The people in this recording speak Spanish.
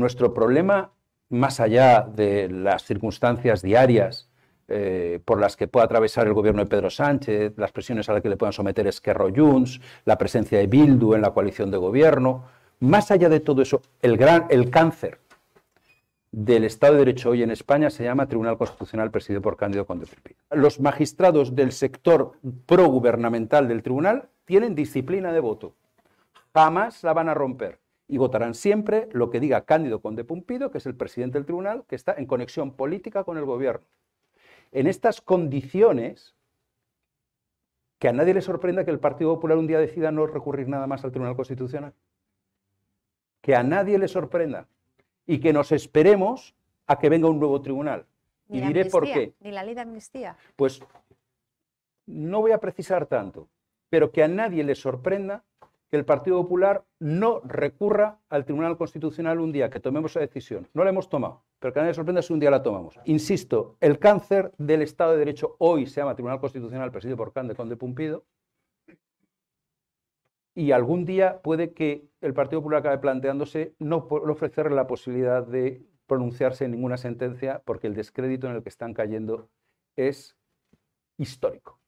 Nuestro problema, más allá de las circunstancias diarias eh, por las que puede atravesar el gobierno de Pedro Sánchez, las presiones a las que le puedan someter Esquerro Junts, la presencia de Bildu en la coalición de gobierno, más allá de todo eso, el, gran, el cáncer del Estado de Derecho hoy en España se llama Tribunal Constitucional presidido por Cándido Conde Los magistrados del sector progubernamental del tribunal tienen disciplina de voto. Jamás la van a romper y votarán siempre lo que diga Cándido Conde Pumpido, que es el presidente del tribunal, que está en conexión política con el gobierno. En estas condiciones, que a nadie le sorprenda que el Partido Popular un día decida no recurrir nada más al Tribunal Constitucional. Que a nadie le sorprenda. Y que nos esperemos a que venga un nuevo tribunal. Ni y diré por qué. Ni la ley de amnistía. Pues no voy a precisar tanto, pero que a nadie le sorprenda que el Partido Popular no recurra al Tribunal Constitucional un día, que tomemos esa decisión. No la hemos tomado, pero que a nadie sorprenda si un día la tomamos. Insisto, el cáncer del Estado de Derecho hoy se llama Tribunal Constitucional presidido por Cande Conde Pumpido. Y algún día puede que el Partido Popular acabe planteándose no ofrecerle la posibilidad de pronunciarse en ninguna sentencia porque el descrédito en el que están cayendo es histórico.